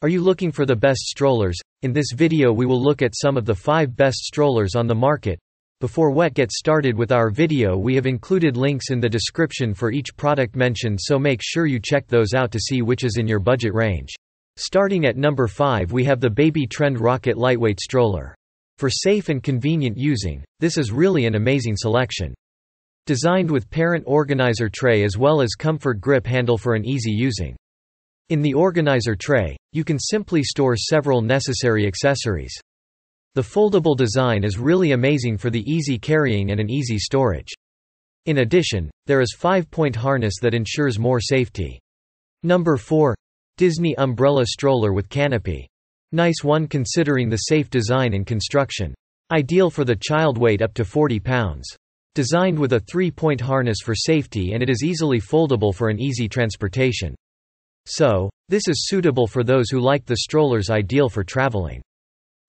Are you looking for the best strollers? In this video we will look at some of the 5 best strollers on the market. Before WET gets started with our video we have included links in the description for each product mentioned so make sure you check those out to see which is in your budget range. Starting at number 5 we have the Baby Trend Rocket Lightweight Stroller. For safe and convenient using, this is really an amazing selection. Designed with parent organizer tray as well as comfort grip handle for an easy using. In the organizer tray, you can simply store several necessary accessories. The foldable design is really amazing for the easy carrying and an easy storage. In addition, there is 5-point harness that ensures more safety. Number 4. Disney Umbrella Stroller with Canopy. Nice one considering the safe design and construction. Ideal for the child weight up to 40 pounds. Designed with a 3-point harness for safety and it is easily foldable for an easy transportation. So, this is suitable for those who like the strollers ideal for traveling.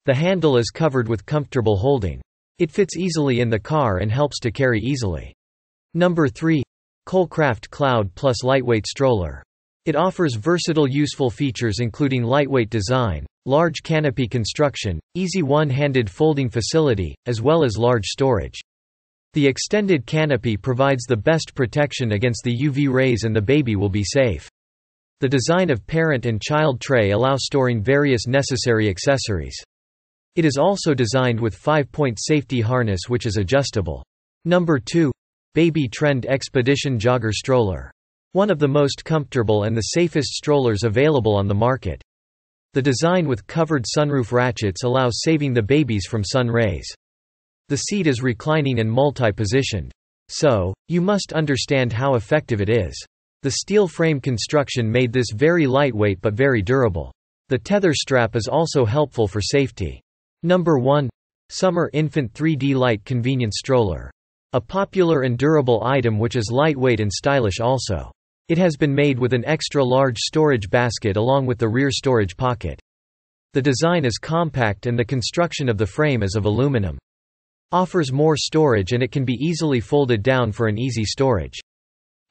The handle is covered with comfortable holding. It fits easily in the car and helps to carry easily. Number 3. Colecraft Cloud Plus Lightweight Stroller. It offers versatile useful features including lightweight design, large canopy construction, easy one-handed folding facility, as well as large storage. The extended canopy provides the best protection against the UV rays and the baby will be safe. The design of parent and child tray allow storing various necessary accessories. It is also designed with 5-point safety harness which is adjustable. Number 2. Baby Trend Expedition Jogger Stroller. One of the most comfortable and the safest strollers available on the market. The design with covered sunroof ratchets allows saving the babies from sun rays. The seat is reclining and multi-positioned. So, you must understand how effective it is. The steel frame construction made this very lightweight but very durable. The tether strap is also helpful for safety. Number 1. Summer Infant 3D Light Convenience Stroller. A popular and durable item which is lightweight and stylish also. It has been made with an extra large storage basket along with the rear storage pocket. The design is compact and the construction of the frame is of aluminum. Offers more storage and it can be easily folded down for an easy storage.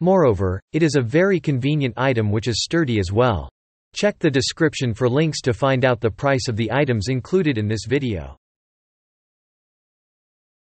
Moreover, it is a very convenient item which is sturdy as well. Check the description for links to find out the price of the items included in this video.